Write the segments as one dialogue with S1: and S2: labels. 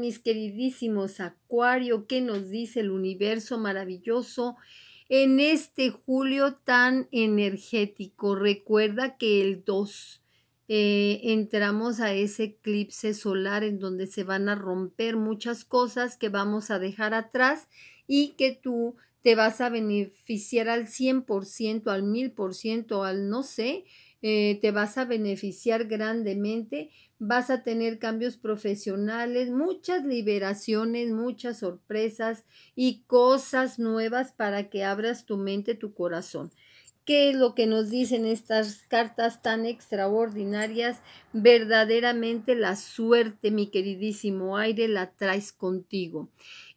S1: Mis queridísimos Acuario, ¿qué nos dice el universo maravilloso en este julio tan energético? Recuerda que el 2 eh, entramos a ese eclipse solar en donde se van a romper muchas cosas que vamos a dejar atrás y que tú te vas a beneficiar al 100%, al 1000%, al no sé, eh, te vas a beneficiar grandemente, vas a tener cambios profesionales, muchas liberaciones, muchas sorpresas y cosas nuevas para que abras tu mente, tu corazón. ¿Qué es lo que nos dicen estas cartas tan extraordinarias? Verdaderamente la suerte, mi queridísimo aire, la traes contigo.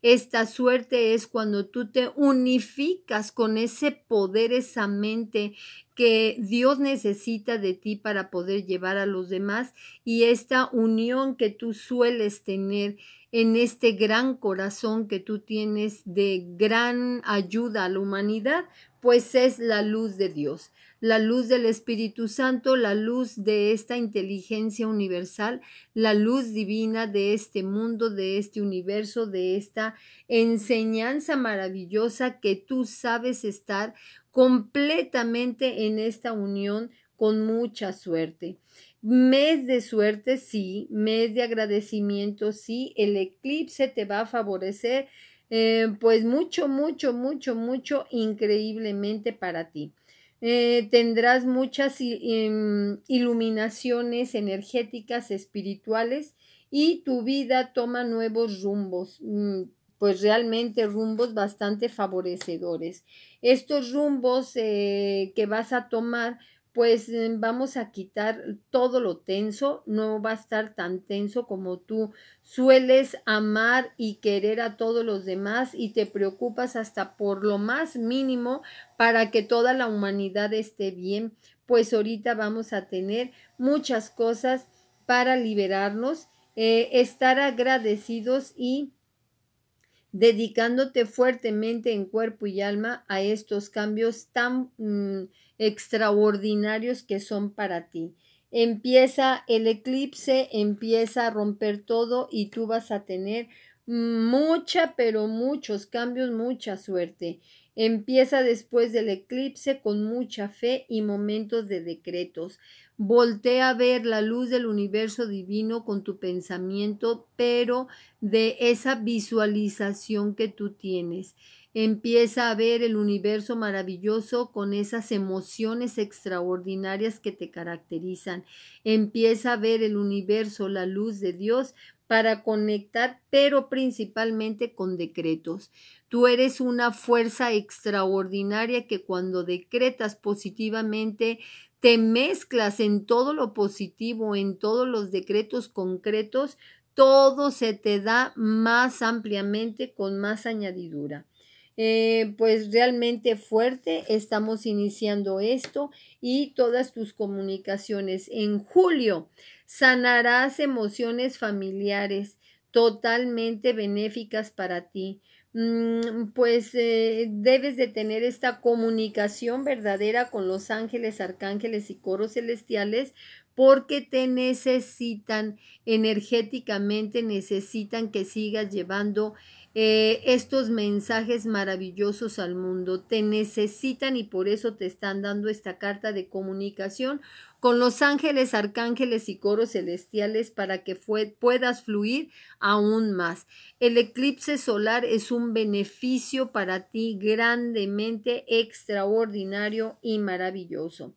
S1: Esta suerte es cuando tú te unificas con ese poder, esa mente que Dios necesita de ti para poder llevar a los demás y esta unión que tú sueles tener en este gran corazón que tú tienes de gran ayuda a la humanidad, pues es la luz de Dios, la luz del Espíritu Santo, la luz de esta inteligencia universal, la luz divina de este mundo, de este universo, de esta enseñanza maravillosa que tú sabes estar completamente en esta unión con mucha suerte. Mes de suerte, sí. Mes de agradecimiento, sí. El eclipse te va a favorecer, eh, pues mucho, mucho, mucho, mucho, increíblemente para ti. Eh, tendrás muchas em, iluminaciones energéticas, espirituales y tu vida toma nuevos rumbos, mm, pues realmente rumbos bastante favorecedores. Estos rumbos eh, que vas a tomar pues em, vamos a quitar todo lo tenso, no va a estar tan tenso como tú sueles amar y querer a todos los demás y te preocupas hasta por lo más mínimo para que toda la humanidad esté bien, pues ahorita vamos a tener muchas cosas para liberarnos, eh, estar agradecidos y dedicándote fuertemente en cuerpo y alma a estos cambios tan... Mm, extraordinarios que son para ti. Empieza el eclipse, empieza a romper todo y tú vas a tener mucha, pero muchos cambios, mucha suerte. Empieza después del eclipse con mucha fe y momentos de decretos. Voltea a ver la luz del universo divino con tu pensamiento, pero de esa visualización que tú tienes. Empieza a ver el universo maravilloso con esas emociones extraordinarias que te caracterizan. Empieza a ver el universo, la luz de Dios, para conectar, pero principalmente con decretos. Tú eres una fuerza extraordinaria que cuando decretas positivamente, te mezclas en todo lo positivo, en todos los decretos concretos, todo se te da más ampliamente, con más añadidura. Eh, pues realmente fuerte. Estamos iniciando esto y todas tus comunicaciones. En julio sanarás emociones familiares totalmente benéficas para ti. Mm, pues eh, debes de tener esta comunicación verdadera con los ángeles, arcángeles y coros celestiales porque te necesitan energéticamente, necesitan que sigas llevando eh, estos mensajes maravillosos al mundo. Te necesitan y por eso te están dando esta carta de comunicación con los ángeles, arcángeles y coros celestiales para que puedas fluir aún más. El eclipse solar es un beneficio para ti grandemente extraordinario y maravilloso.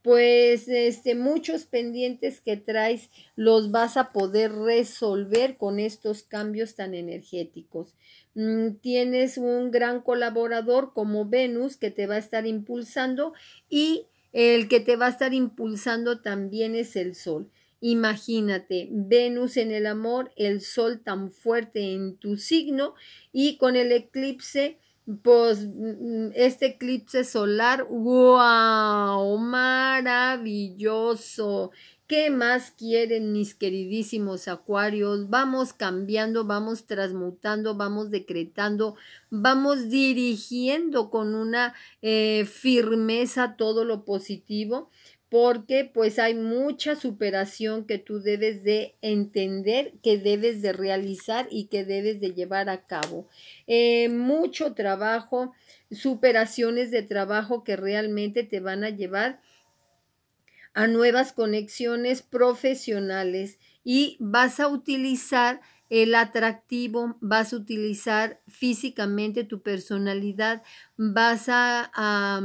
S1: Pues este, muchos pendientes que traes los vas a poder resolver con estos cambios tan energéticos. Mm, tienes un gran colaborador como Venus que te va a estar impulsando y el que te va a estar impulsando también es el sol. Imagínate, Venus en el amor, el sol tan fuerte en tu signo y con el eclipse pues mm, este eclipse solar, wow, maravilloso. ¿Qué más quieren mis queridísimos acuarios? Vamos cambiando, vamos transmutando, vamos decretando, vamos dirigiendo con una eh, firmeza todo lo positivo porque pues hay mucha superación que tú debes de entender, que debes de realizar y que debes de llevar a cabo. Eh, mucho trabajo, superaciones de trabajo que realmente te van a llevar a nuevas conexiones profesionales y vas a utilizar el atractivo, vas a utilizar físicamente tu personalidad, vas a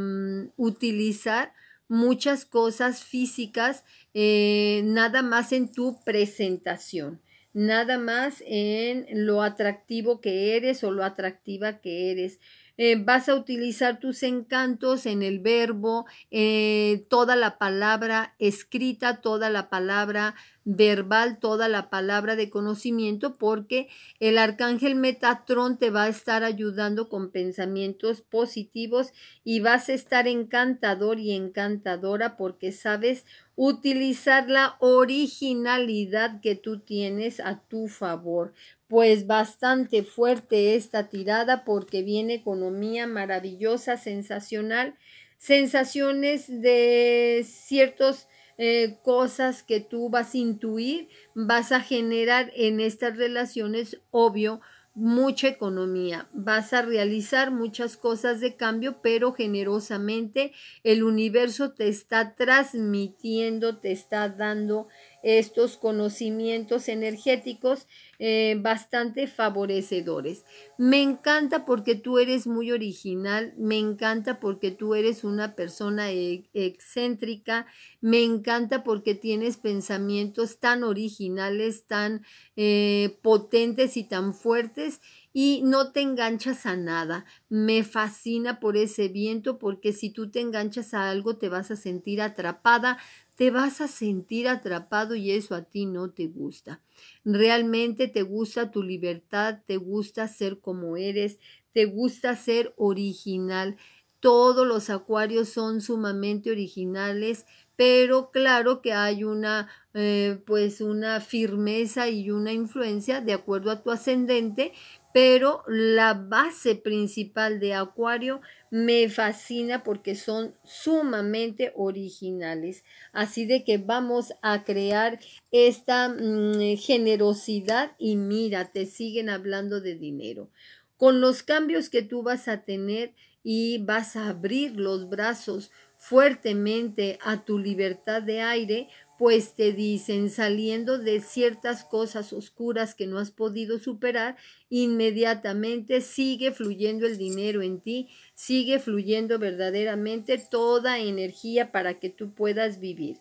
S1: utilizar muchas cosas físicas eh, nada más en tu presentación, nada más en lo atractivo que eres o lo atractiva que eres. Eh, vas a utilizar tus encantos en el verbo, eh, toda la palabra escrita, toda la palabra verbal, toda la palabra de conocimiento, porque el arcángel Metatrón te va a estar ayudando con pensamientos positivos y vas a estar encantador y encantadora porque sabes utilizar la originalidad que tú tienes a tu favor pues bastante fuerte esta tirada porque viene economía maravillosa, sensacional, sensaciones de ciertas eh, cosas que tú vas a intuir, vas a generar en estas relaciones, obvio, mucha economía, vas a realizar muchas cosas de cambio, pero generosamente el universo te está transmitiendo, te está dando estos conocimientos energéticos eh, bastante favorecedores. Me encanta porque tú eres muy original, me encanta porque tú eres una persona e, excéntrica, me encanta porque tienes pensamientos tan originales, tan eh, potentes y tan fuertes y no te enganchas a nada. Me fascina por ese viento porque si tú te enganchas a algo te vas a sentir atrapada, te vas a sentir atrapado y eso a ti no te gusta. Realmente te gusta tu libertad, te gusta ser como eres, te gusta ser original. Todos los acuarios son sumamente originales, pero claro que hay una eh, pues una firmeza y una influencia de acuerdo a tu ascendente pero la base principal de Acuario me fascina porque son sumamente originales. Así de que vamos a crear esta mm, generosidad y mira, te siguen hablando de dinero. Con los cambios que tú vas a tener y vas a abrir los brazos fuertemente a tu libertad de aire, pues te dicen saliendo de ciertas cosas oscuras que no has podido superar, inmediatamente sigue fluyendo el dinero en ti, sigue fluyendo verdaderamente toda energía para que tú puedas vivir.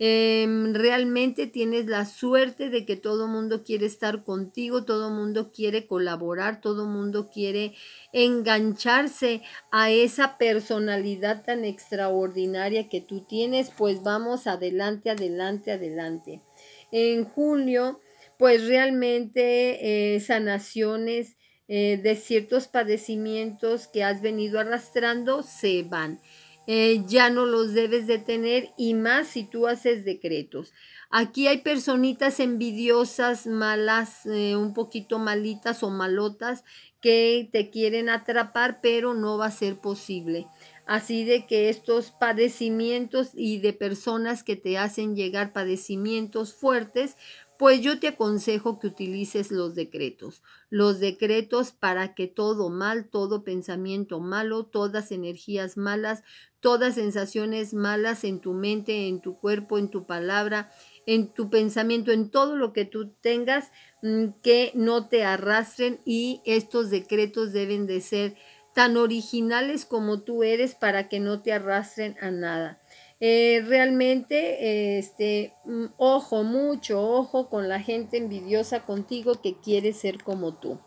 S1: Em, realmente tienes la suerte de que todo mundo quiere estar contigo, todo mundo quiere colaborar, todo mundo quiere engancharse a esa personalidad tan extraordinaria que tú tienes. Pues vamos adelante, adelante, adelante. En julio, pues realmente eh, sanaciones eh, de ciertos padecimientos que has venido arrastrando se van. Eh, ya no los debes de tener y más si tú haces decretos. Aquí hay personitas envidiosas, malas, eh, un poquito malitas o malotas que te quieren atrapar, pero no va a ser posible. Así de que estos padecimientos y de personas que te hacen llegar padecimientos fuertes, pues yo te aconsejo que utilices los decretos, los decretos para que todo mal, todo pensamiento malo, todas energías malas, todas sensaciones malas en tu mente, en tu cuerpo, en tu palabra, en tu pensamiento, en todo lo que tú tengas, mm, que no te arrastren y estos decretos deben de ser tan originales como tú eres para que no te arrastren a nada. Eh, realmente, este, mm, ojo, mucho ojo con la gente envidiosa contigo que quiere ser como tú.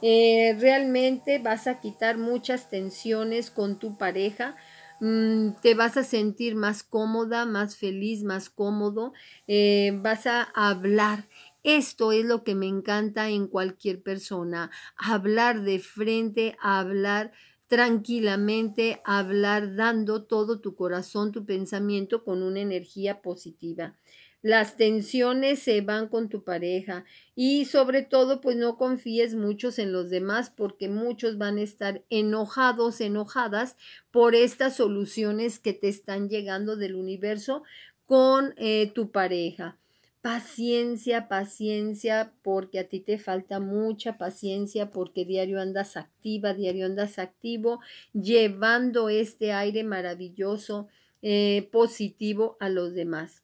S1: Eh, realmente vas a quitar muchas tensiones con tu pareja. Mm, te vas a sentir más cómoda, más feliz, más cómodo. Eh, vas a hablar. Esto es lo que me encanta en cualquier persona. Hablar de frente, hablar tranquilamente hablar dando todo tu corazón, tu pensamiento con una energía positiva. Las tensiones se van con tu pareja y sobre todo pues no confíes muchos en los demás porque muchos van a estar enojados, enojadas por estas soluciones que te están llegando del universo con eh, tu pareja paciencia, paciencia, porque a ti te falta mucha paciencia, porque diario andas activa, diario andas activo, llevando este aire maravilloso, eh, positivo a los demás.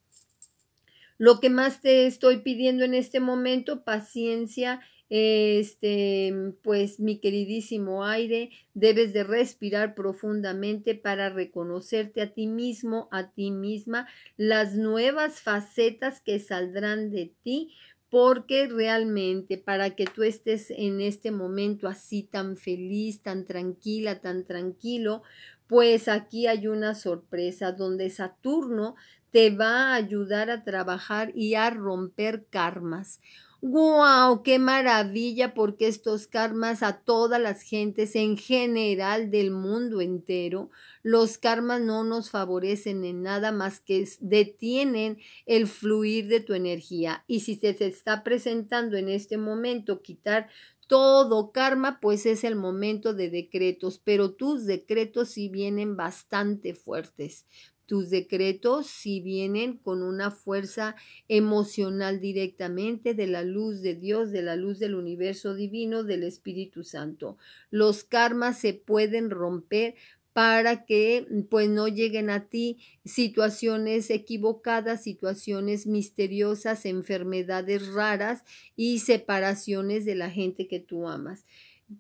S1: Lo que más te estoy pidiendo en este momento, paciencia este, pues mi queridísimo aire, debes de respirar profundamente para reconocerte a ti mismo, a ti misma, las nuevas facetas que saldrán de ti, porque realmente para que tú estés en este momento así tan feliz, tan tranquila, tan tranquilo, pues aquí hay una sorpresa donde Saturno te va a ayudar a trabajar y a romper karmas. ¡Guau! ¡Qué maravilla! Porque estos karmas a todas las gentes en general del mundo entero, los karmas no nos favorecen en nada más que detienen el fluir de tu energía. Y si se te está presentando en este momento quitar todo karma, pues es el momento de decretos, pero tus decretos sí vienen bastante fuertes tus decretos, si vienen con una fuerza emocional directamente de la luz de Dios, de la luz del universo divino, del Espíritu Santo. Los karmas se pueden romper para que mm, pues no lleguen a ti situaciones equivocadas, situaciones misteriosas, enfermedades raras y separaciones de la gente que tú amas.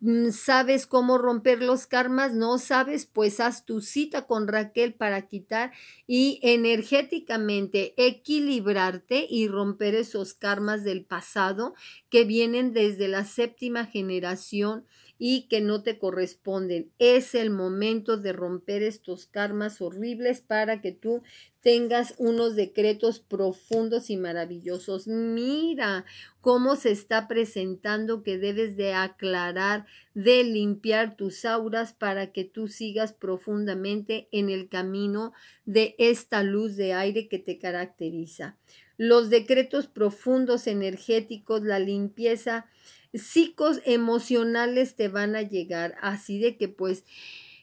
S1: Mm, ¿Sabes cómo romper los karmas? ¿No sabes? Pues haz tu cita con Raquel para quitar y energéticamente equilibrarte y romper esos karmas del pasado que vienen desde la séptima generación y que no te corresponden. Es el momento de romper estos karmas horribles para que tú tengas unos decretos profundos y maravillosos. Mira cómo se está presentando que debes de aclarar, de limpiar tus auras para que tú sigas profundamente en el camino de esta luz de aire que te caracteriza. Los decretos profundos energéticos, la limpieza, psicos emocionales te van a llegar. Así de que pues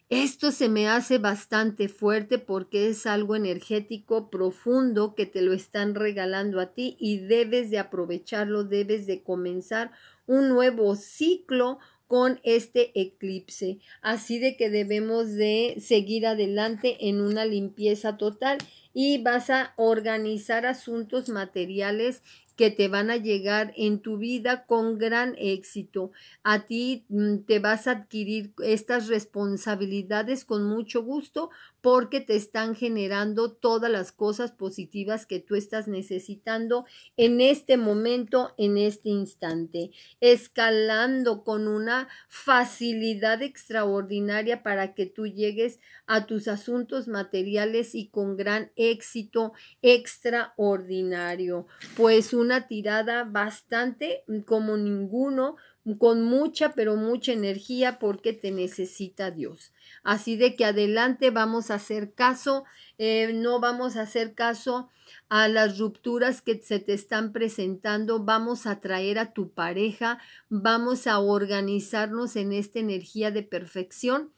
S1: esto se me hace bastante fuerte porque es algo energético profundo que te lo están regalando a ti y debes de aprovecharlo, debes de comenzar un nuevo ciclo con este eclipse. Así de que debemos de seguir adelante en una limpieza total y vas a organizar asuntos materiales que te van a llegar en tu vida con gran éxito. A ti mm, te vas a adquirir estas responsabilidades con mucho gusto porque te están generando todas las cosas positivas que tú estás necesitando en este momento, en este instante, escalando con una facilidad extraordinaria para que tú llegues a tus asuntos materiales y con gran éxito extraordinario. Pues una tirada bastante mm, como ninguno, con mucha, pero mucha energía porque te necesita Dios. Así de que adelante vamos a hacer caso, eh, no vamos a hacer caso a las rupturas que se te están presentando, vamos a traer a tu pareja, vamos a organizarnos en esta energía de perfección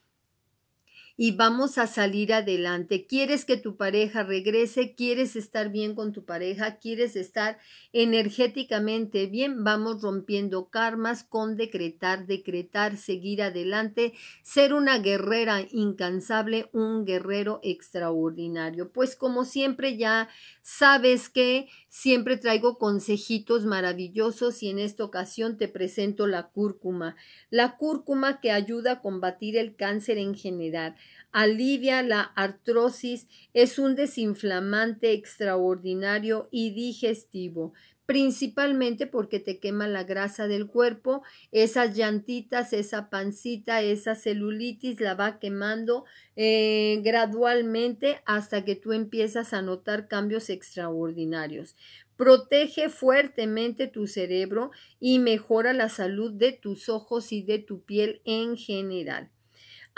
S1: y vamos a salir adelante. ¿Quieres que tu pareja regrese? ¿Quieres estar bien con tu pareja? ¿Quieres estar energéticamente bien? Vamos rompiendo karmas con decretar, decretar, seguir adelante, ser una guerrera incansable, un guerrero extraordinario. Pues como siempre ya Sabes que siempre traigo consejitos maravillosos y en esta ocasión te presento la cúrcuma. La cúrcuma que ayuda a combatir el cáncer en general, alivia la artrosis, es un desinflamante extraordinario y digestivo principalmente porque te quema la grasa del cuerpo, esas llantitas, esa pancita, esa celulitis la va quemando eh, gradualmente hasta que tú empiezas a notar cambios extraordinarios. Protege fuertemente tu cerebro y mejora la salud de tus ojos y de tu piel en general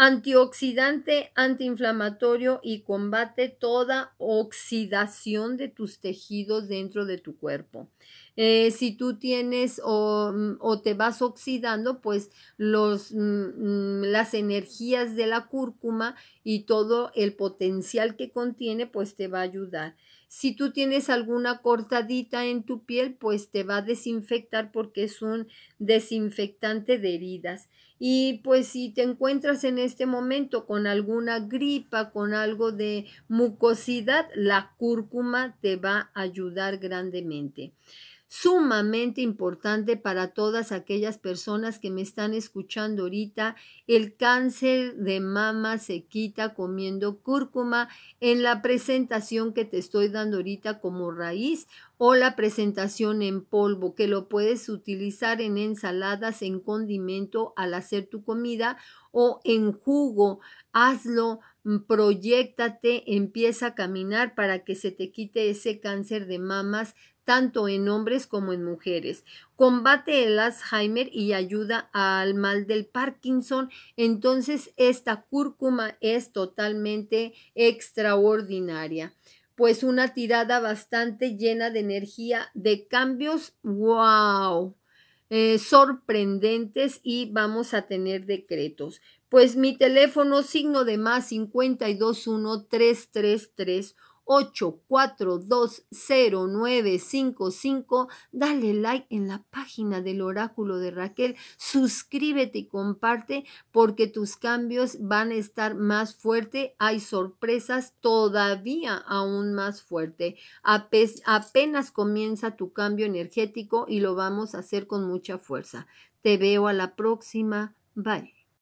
S1: antioxidante, antiinflamatorio y combate toda oxidación de tus tejidos dentro de tu cuerpo. Eh, si tú tienes mm, o, te vas oxidando, pues mm, mm, las energías de la cúrcuma y todo el potencial que contiene, pues te va a ayudar. Si tú tienes alguna cortadita en tu piel, pues te va a desinfectar porque es un desinfectante de heridas. Y pues si te encuentras en este momento con alguna gripa, con algo de mucosidad, la cúrcuma te va a ayudar grandemente sumamente importante para todas aquellas personas que me están escuchando ahorita. El cáncer de mama se quita comiendo cúrcuma en la presentación que te estoy dando ahorita como raíz o la presentación en polvo, que lo puedes utilizar en ensaladas, en condimento al hacer tu comida o en jugo. Hazlo, mm, proyectate, empieza a caminar para que se te quite ese cáncer de mamas tanto en hombres como en mujeres. Combate el Alzheimer y ayuda al mal del Parkinson. Entonces, esta cúrcuma es totalmente extraordinaria pues una tirada bastante llena de energía, de cambios, wow, eh, sorprendentes y vamos a tener decretos. Pues mi teléfono signo de más 521 333 8420955. Dale like en la página del oráculo de Raquel. Suscríbete y comparte porque tus cambios van a estar más fuerte. Hay sorpresas todavía aún más fuerte. apenas comienza tu cambio energético y lo vamos a hacer con mucha fuerza. Te veo a la próxima. Bye.